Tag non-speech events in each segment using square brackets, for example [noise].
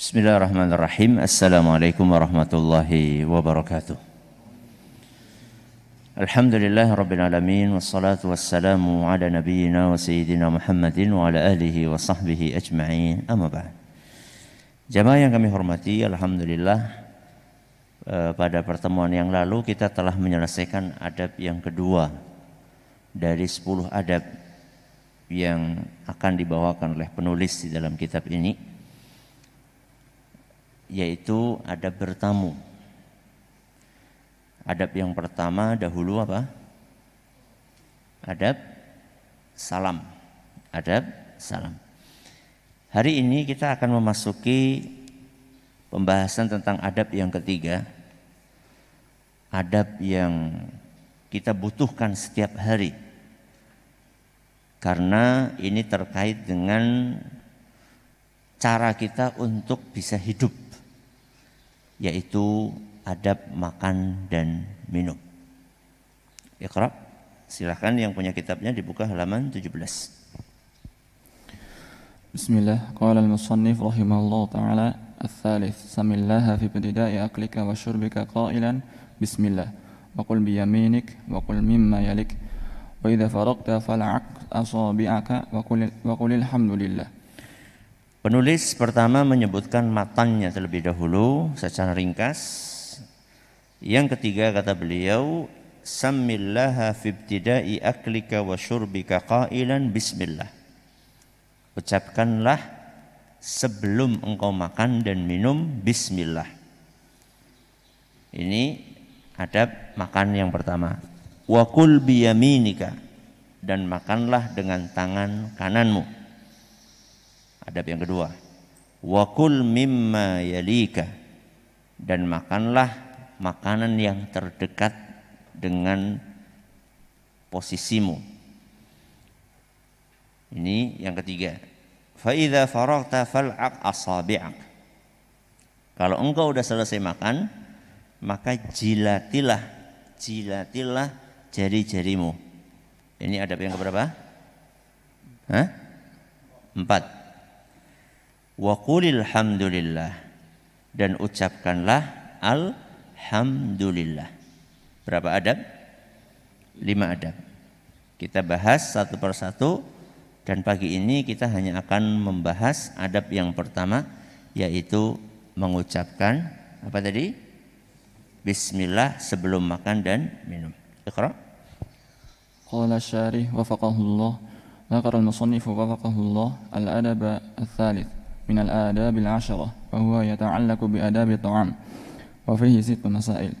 Bismillahirrahmanirrahim. Assalamualaikum warahmatullahi wabarakatuh. Alhamdulillah rabbil alamin wassalatu wassalamu ala nabiyina wa sayyidina Muhammadin wa ala alihi wa sahbihi ajma'in. Amma ba'd. Jamaah yang kami hormati, alhamdulillah eh, pada pertemuan yang lalu kita telah menyelesaikan adab yang kedua dari 10 adab yang akan dibawakan oleh penulis di dalam kitab ini yaitu adab bertamu. Adab yang pertama dahulu apa? Adab salam. Adab salam. Hari ini kita akan memasuki pembahasan tentang adab yang ketiga. Adab yang kita butuhkan setiap hari. Karena ini terkait dengan cara kita untuk bisa hidup yaitu adab makan dan minum. Iqra, silahkan yang punya kitabnya dibuka halaman 17. Bismillah, qala al-musannif rahimahullah ta'ala الثالث سم الله في ابتداء أكلك وشربك قائلا بسم الله وقل بيمينك وقل مما يلك وإذا فرغت فلعق أصابعك وقل, وقل الحمد لله Penulis pertama menyebutkan matanya terlebih dahulu secara ringkas. Yang ketiga kata beliau, Sammillaha fibtida'i aklika wa syurbika qailan bismillah. Ucapkanlah sebelum engkau makan dan minum bismillah. Ini adab makan yang pertama. Wa kul biyaminika dan makanlah dengan tangan kananmu. Adab yang kedua. Wa mimma yalika dan makanlah makanan yang terdekat dengan posisimu. Ini yang ketiga. Faida faragta falak asabi'ak. Kalau engkau sudah selesai makan, maka jilatilah, jilatilah jari-jarimu. Ini adab yang keberapa? Hah? Empat wa qulil hamdulillah dan ucapkanlah alhamdulillah. Berapa adab? Lima adab. Kita bahas satu persatu dan pagi ini kita hanya akan membahas adab yang pertama yaitu mengucapkan apa tadi? Bismillah sebelum makan dan minum. Iqra. Qala syarih wafaqahullah. Dzakara al-musannif wafaqahullah al-adab ats من الآداب العشرة وهو يتعلق بآداب الطعام وفيه ست مسائل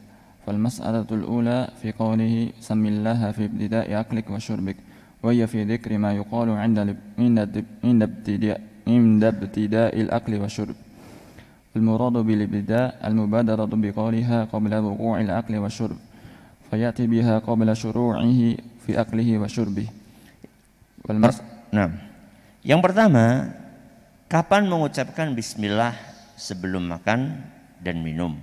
فالمسألة الأولى في قوله سم الله في ابتداء أكلك وشربك وهي في ذكر ما يقال عند عند ابتداء عند ابتداء الأكل والشرب المراد بالابتداء المبادرة بقولها قبل وقوع الأكل والشرب فيأتي بها قبل شروعه في أكله وشربه والمس... نعم, نعم. yang pertama Kapan mengucapkan bismillah sebelum makan dan minum?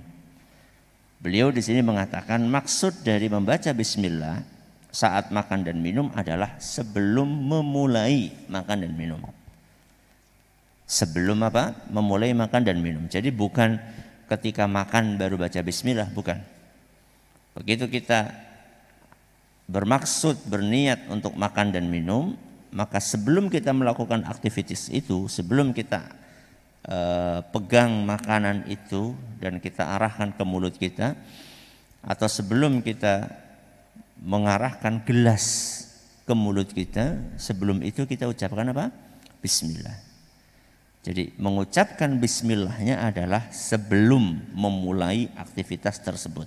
Beliau di sini mengatakan maksud dari membaca bismillah saat makan dan minum adalah sebelum memulai makan dan minum. Sebelum apa? Memulai makan dan minum. Jadi bukan ketika makan baru baca bismillah, bukan. Begitu kita bermaksud berniat untuk makan dan minum, maka sebelum kita melakukan aktivitas itu, sebelum kita eh, pegang makanan itu dan kita arahkan ke mulut kita, atau sebelum kita mengarahkan gelas ke mulut kita, sebelum itu kita ucapkan apa? Bismillah. Jadi mengucapkan bismillahnya adalah sebelum memulai aktivitas tersebut.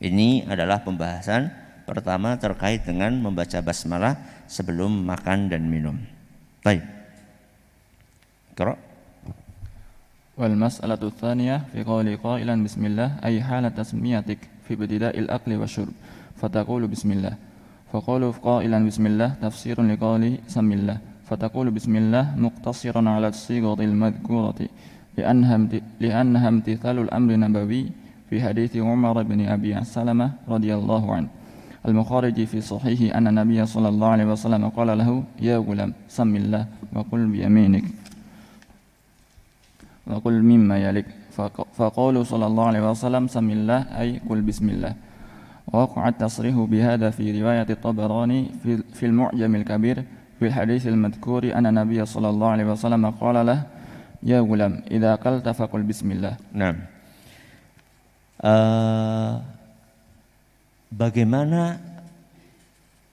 Ini adalah pembahasan Pertama terkait dengan membaca basmalah sebelum makan dan minum. Baik. Kira. Wal mas'alatu tsaniyah fi qawli qailan bismillah ay halat tasmiyatik fi bida'il aqli wa syurb fataqulu bismillah. Faqulu qailan bismillah tafsirun liqawli samillah fataqulu bismillah muqtasiran ala as-sighatil madhkurati li li'annaha imtithalul amri nabawi fi hadithi Umar bin Abi Salamah radhiyallahu anhu المخارج في صحيحه أن النبي صلى الله عليه وسلم قال له يا غلام سم الله وقل بيمينك وقل مما يلك فقالوا صلى الله عليه وسلم سم الله أي قل بسم الله وقع التصريح بهذا في رواية الطبراني في, في المعجم الكبير في الحديث المذكور أن النبي صلى الله عليه وسلم قال له يا غلام إذا قلت فقل بسم الله نعم آه bagaimana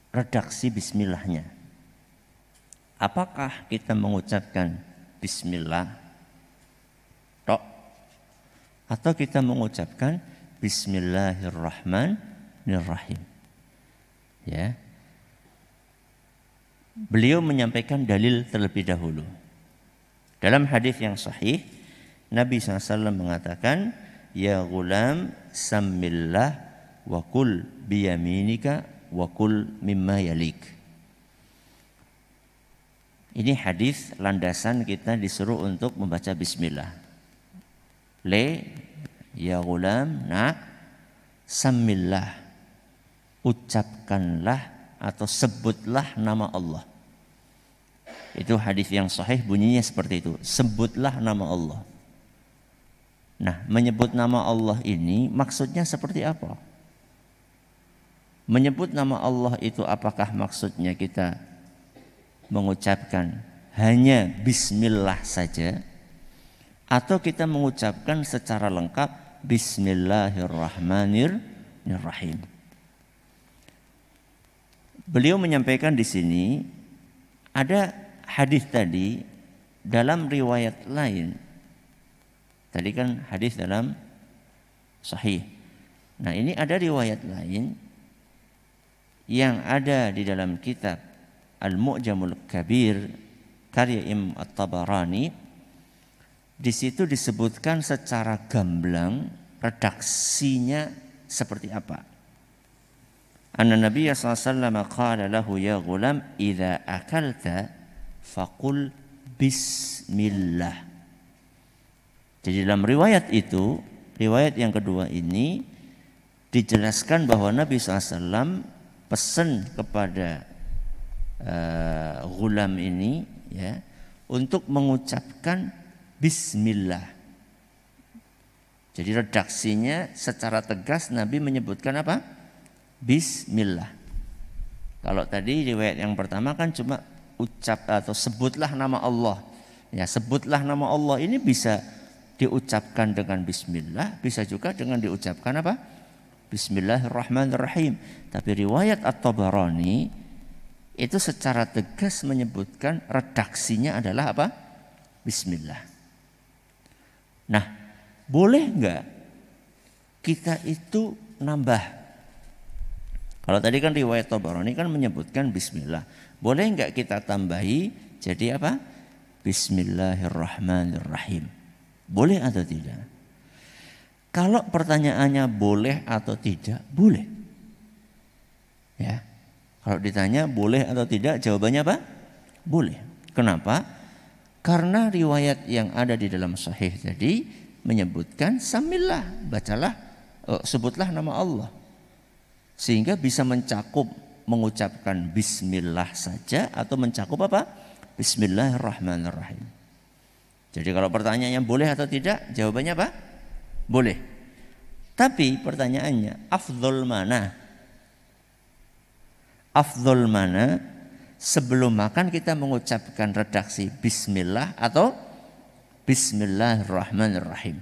redaksi bismillahnya. Apakah kita mengucapkan bismillah tok atau kita mengucapkan bismillahirrahmanirrahim. Ya. Beliau menyampaikan dalil terlebih dahulu. Dalam hadis yang sahih, Nabi SAW mengatakan, Ya gulam, samillah wa kul biyaminika wa kul mimma yalik. Ini hadis landasan kita disuruh untuk membaca bismillah. Le ya gulam nak samillah ucapkanlah atau sebutlah nama Allah. Itu hadis yang sahih bunyinya seperti itu. Sebutlah nama Allah. Nah, menyebut nama Allah ini maksudnya seperti apa? Menyebut nama Allah itu apakah maksudnya kita mengucapkan hanya bismillah saja atau kita mengucapkan secara lengkap bismillahirrahmanirrahim. Beliau menyampaikan di sini ada hadis tadi dalam riwayat lain. Tadi kan hadis dalam sahih. Nah, ini ada riwayat lain yang ada di dalam kitab Al-Mu'jamul Kabir karya Imam At-Tabarani di situ disebutkan secara gamblang redaksinya seperti apa. Anna Nabi sallallahu alaihi wasallam lahu ya gulam idza akalta faqul bismillah. Jadi dalam riwayat itu, riwayat yang kedua ini dijelaskan bahwa Nabi SAW pesan kepada uh, eh, gulam ini ya untuk mengucapkan bismillah. Jadi redaksinya secara tegas Nabi menyebutkan apa? Bismillah. Kalau tadi riwayat yang pertama kan cuma ucap atau sebutlah nama Allah. Ya, sebutlah nama Allah ini bisa diucapkan dengan bismillah, bisa juga dengan diucapkan apa? Bismillahirrahmanirrahim. Tapi riwayat At-Tabarani itu secara tegas menyebutkan redaksinya adalah apa? Bismillah. Nah, boleh enggak kita itu nambah? Kalau tadi kan riwayat Tabarani kan menyebutkan Bismillah. Boleh enggak kita tambahi jadi apa? Bismillahirrahmanirrahim. Boleh atau tidak? Kalau pertanyaannya boleh atau tidak, boleh. Ya. Kalau ditanya boleh atau tidak, jawabannya apa? Boleh. Kenapa? Karena riwayat yang ada di dalam sahih tadi menyebutkan samillah bacalah, eh, sebutlah nama Allah. Sehingga bisa mencakup mengucapkan bismillah saja atau mencakup apa? Bismillahirrahmanirrahim. Jadi kalau pertanyaannya boleh atau tidak, jawabannya apa? Boleh. Tapi pertanyaannya, afdol mana? Afdol mana? Sebelum makan kita mengucapkan redaksi bismillah atau bismillahirrahmanirrahim.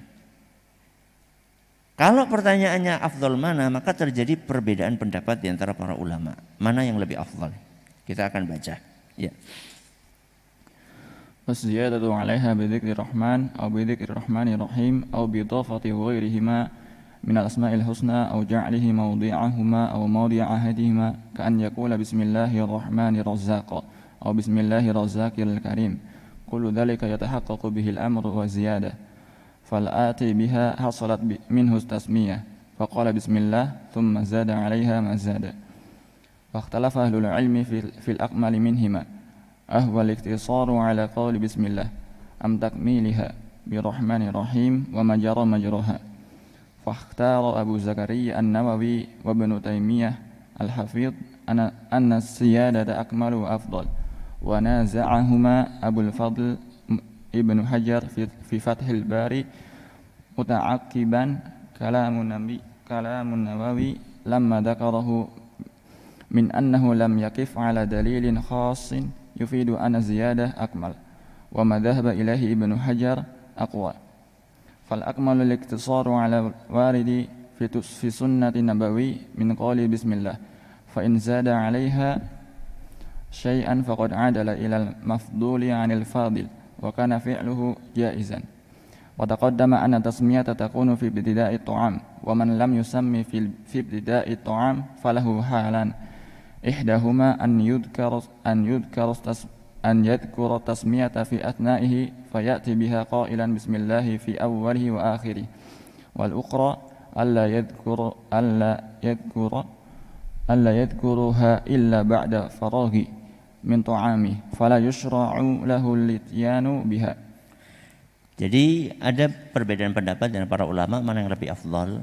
Kalau pertanyaannya afdol mana, maka terjadi perbedaan pendapat di antara para ulama. Mana yang lebih afdol? Kita akan baca. Ya. Yeah. فالزيادة عليها بذكر الرحمن أو بذكر الرحمن الرحيم أو بإضافة غيرهما من الأسماء الحسنى أو جعله موضعهما أو موضع أحدهما كأن يقول بسم الله الرحمن الرزاق أو بسم الله الرزاق الكريم كل ذلك يتحقق به الأمر والزيادة فالآتي بها حصلت منه التسمية فقال بسم الله ثم زاد عليها ما زاد فاختلف أهل العلم في, في الأقمل منهما أهو الاقتصار على قول بسم الله أم تكميلها برحمن وما ومجرى مجرها فاختار أبو زكريا النووي وابن تيمية الحفيظ أن, أن السيادة أكمل وأفضل ونازعهما أبو الفضل ابن حجر في, في فتح الباري متعقبا كلام النبي كلام النووي لما ذكره من أنه لم يقف على دليل خاص يفيد أن الزيادة أكمل وما ذهب إليه ابن حجر أقوى فالأكمل الاقتصار على الوارد في في سنة النبوي من قول بسم الله فإن زاد عليها شيئا فقد عدل إلى المفضول عن الفاضل وكان فعله جائزا وتقدم أن التسمية تكون في ابتداء الطعام ومن لم يسمي في, في ابتداء الطعام فله حالا إحداهما أن يذكر أن يذكر أن يذكر tasmiyata في athnaihi فيأتي بها qailan بسم الله في أوله وآخره والأخرى ألا يذكر ألا يذكر ألا يذكرها إلا بعد ba'da من min فلا يشرع له lahu بها. jadi ada perbedaan pendapat dengan para ulama mana yang lebih afdal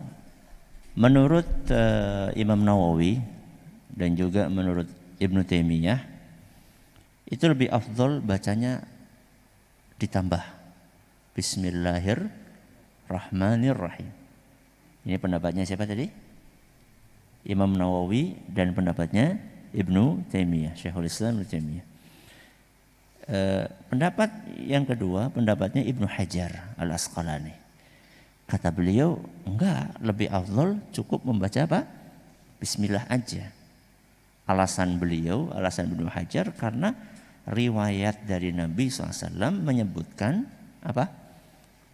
menurut uh, Imam Nawawi dan juga menurut Ibnu Taimiyah itu lebih afdol bacanya ditambah Bismillahirrahmanirrahim. Ini pendapatnya siapa tadi? Imam Nawawi dan pendapatnya Ibnu Taimiyah, Syekhul Islam Ibnu Taimiyah. E, pendapat yang kedua, pendapatnya Ibnu Hajar Al Asqalani. Kata beliau, enggak, lebih afdol cukup membaca apa? Bismillah aja alasan beliau, alasan Ibnu Hajar karena riwayat dari Nabi SAW menyebutkan apa?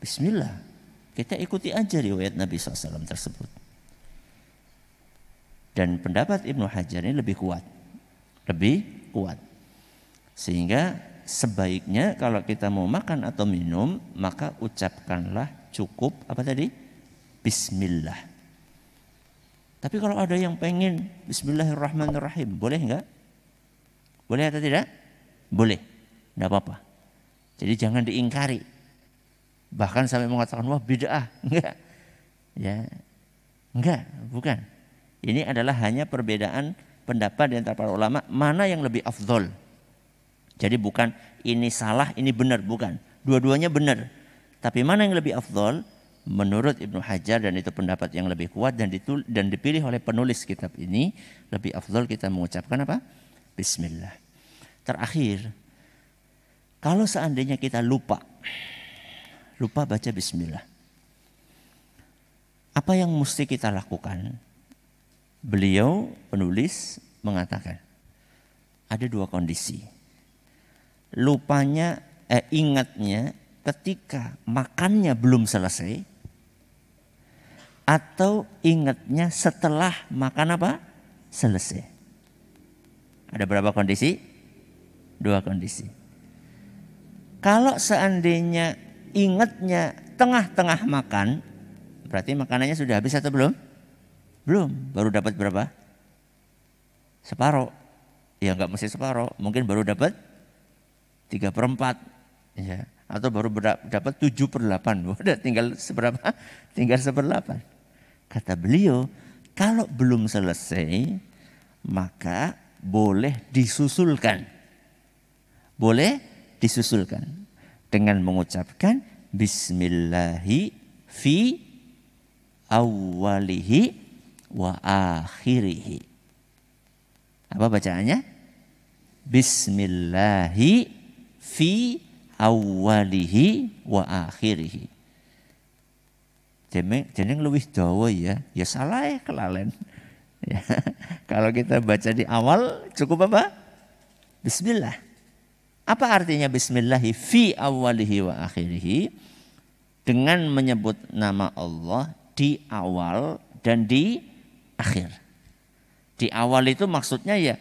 Bismillah. Kita ikuti aja riwayat Nabi SAW tersebut. Dan pendapat Ibnu Hajar ini lebih kuat. Lebih kuat. Sehingga sebaiknya kalau kita mau makan atau minum maka ucapkanlah cukup apa tadi? Bismillah. Tapi kalau ada yang pengen Bismillahirrahmanirrahim, boleh nggak? Boleh atau tidak? Boleh, nggak apa-apa. Jadi jangan diingkari. Bahkan sampai mengatakan wah bid'ah, enggak. [laughs] Ya. Enggak, bukan. Ini adalah hanya perbedaan pendapat di antara para ulama mana yang lebih afdol. Jadi bukan ini salah, ini benar, bukan. Dua-duanya benar. Tapi mana yang lebih afdol? menurut Ibnu Hajar dan itu pendapat yang lebih kuat dan ditul dan dipilih oleh penulis kitab ini lebih afdol kita mengucapkan apa? Bismillah. Terakhir, kalau seandainya kita lupa lupa baca bismillah. Apa yang mesti kita lakukan? Beliau penulis mengatakan ada dua kondisi. Lupanya eh ingatnya ketika makannya belum selesai atau ingatnya setelah makan apa? Selesai. Ada berapa kondisi? Dua kondisi. Kalau seandainya ingatnya tengah-tengah makan, berarti makanannya sudah habis atau belum? Belum, baru dapat berapa? Separuh. Ya enggak mesti separuh, mungkin baru dapat tiga perempat Ya. Atau baru dapat tujuh per delapan. Udah [laughs] tinggal seberapa? Tinggal seperdelapan. Kata beliau, kalau belum selesai maka boleh disusulkan. Boleh disusulkan dengan mengucapkan bismillahi fi awalihi wa akhirihi. Apa bacaannya? Bismillahi fi awalihi wa akhirihi jeneng jeneng luwih dawa ya ya salah ya kelalen [laughs] ya. kalau kita baca di awal cukup apa Bismillah apa artinya Bismillah fi awalihi wa akhirihi dengan menyebut nama Allah di awal dan di akhir di awal itu maksudnya ya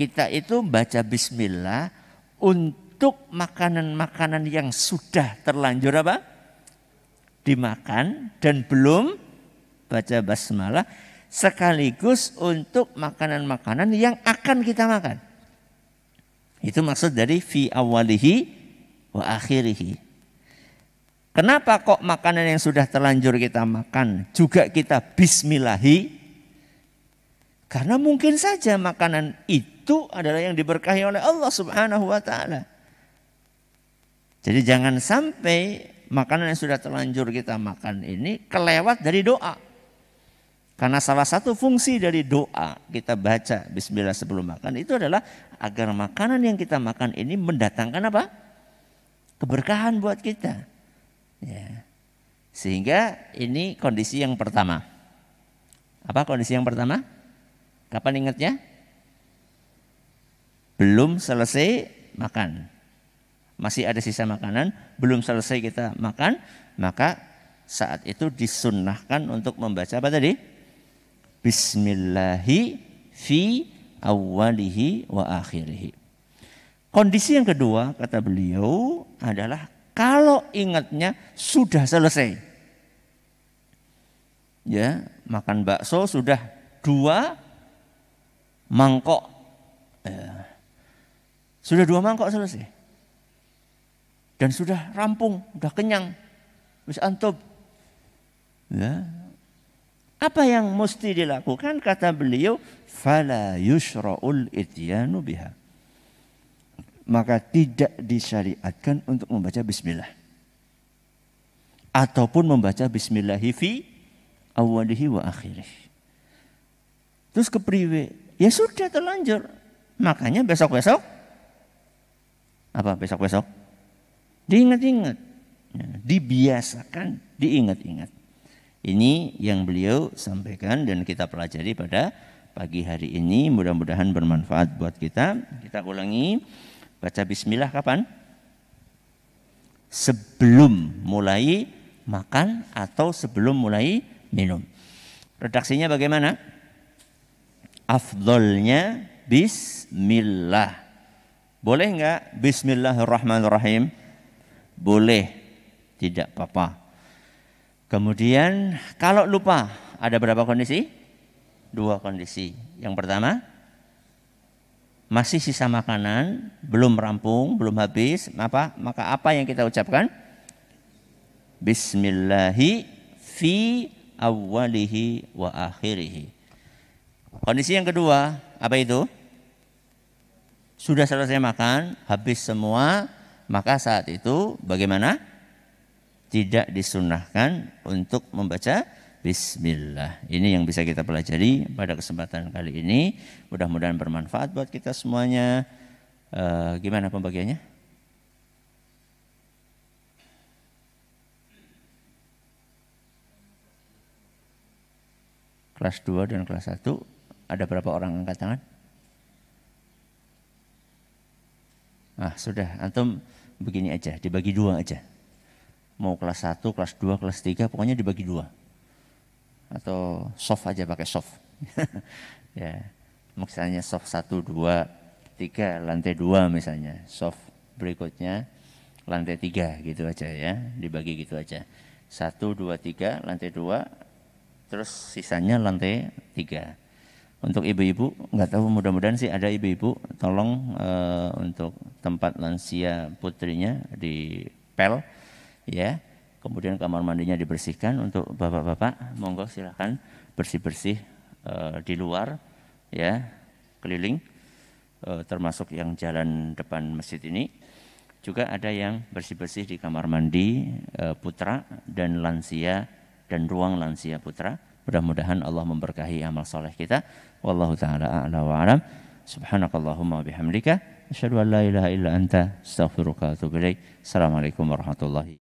kita itu baca Bismillah untuk makanan-makanan yang sudah terlanjur apa dimakan dan belum baca basmalah sekaligus untuk makanan-makanan yang akan kita makan. Itu maksud dari fi awalihi wa akhirihi. Kenapa kok makanan yang sudah terlanjur kita makan juga kita bismillahi? Karena mungkin saja makanan itu adalah yang diberkahi oleh Allah Subhanahu wa taala. Jadi jangan sampai makanan yang sudah terlanjur kita makan ini kelewat dari doa. Karena salah satu fungsi dari doa kita baca bismillah sebelum makan itu adalah agar makanan yang kita makan ini mendatangkan apa? Keberkahan buat kita. Ya. Sehingga ini kondisi yang pertama. Apa kondisi yang pertama? Kapan ingatnya? Belum selesai makan masih ada sisa makanan, belum selesai kita makan, maka saat itu disunnahkan untuk membaca apa tadi? Bismillahi fi awalihi wa akhirihi. Kondisi yang kedua kata beliau adalah kalau ingatnya sudah selesai. Ya, makan bakso sudah dua mangkok. Eh, sudah dua mangkok selesai. Dan sudah rampung, sudah kenyang. Wis antum. Ya. Apa yang mesti dilakukan kata beliau fala yusra'ul ityanu biha. Maka tidak disyariatkan untuk membaca bismillah. Ataupun membaca bismillah fi awalihi wa akhirih. Terus ke priwe, Ya sudah terlanjur. Makanya besok-besok apa besok-besok? Diingat-ingat. Ya, dibiasakan, diingat-ingat. Ini yang beliau sampaikan dan kita pelajari pada pagi hari ini. Mudah-mudahan bermanfaat buat kita. Kita ulangi. Baca bismillah kapan? Sebelum mulai makan atau sebelum mulai minum. Redaksinya bagaimana? Afdolnya bismillah. Boleh enggak bismillahirrahmanirrahim? boleh, tidak apa-apa. Kemudian kalau lupa, ada berapa kondisi? Dua kondisi. Yang pertama, masih sisa makanan, belum rampung, belum habis, apa? Maka apa yang kita ucapkan? Bismillahi fi awalihi wa akhirihi. Kondisi yang kedua, apa itu? Sudah selesai makan, habis semua, maka saat itu bagaimana? Tidak disunahkan untuk membaca Bismillah. Ini yang bisa kita pelajari pada kesempatan kali ini. Mudah-mudahan bermanfaat buat kita semuanya. E, gimana pembagiannya? Kelas 2 dan kelas 1 ada berapa orang angkat tangan? Ah, sudah, antum begini aja, dibagi dua aja. Mau kelas satu kelas dua kelas tiga pokoknya dibagi dua. Atau soft aja pakai soft. [laughs] ya, misalnya soft satu dua tiga lantai dua misalnya. Soft berikutnya lantai tiga gitu aja ya, dibagi gitu aja. satu dua tiga lantai dua terus sisanya lantai tiga untuk ibu-ibu nggak tahu mudah-mudahan sih ada ibu-ibu tolong e, untuk tempat lansia putrinya di pel ya kemudian kamar mandinya dibersihkan untuk bapak-bapak monggo silahkan bersih-bersih e, di luar ya keliling e, termasuk yang jalan depan masjid ini juga ada yang bersih-bersih di kamar mandi e, putra dan lansia dan ruang lansia putra Mudah-mudahan Allah memberkahi amal soleh kita. Wallahu taala a'la wa'alam. Subhanakallahumma bihamdika Asyadu an la ilaha illa anta Astaghfirullahaladzim. Assalamualaikum warahmatullahi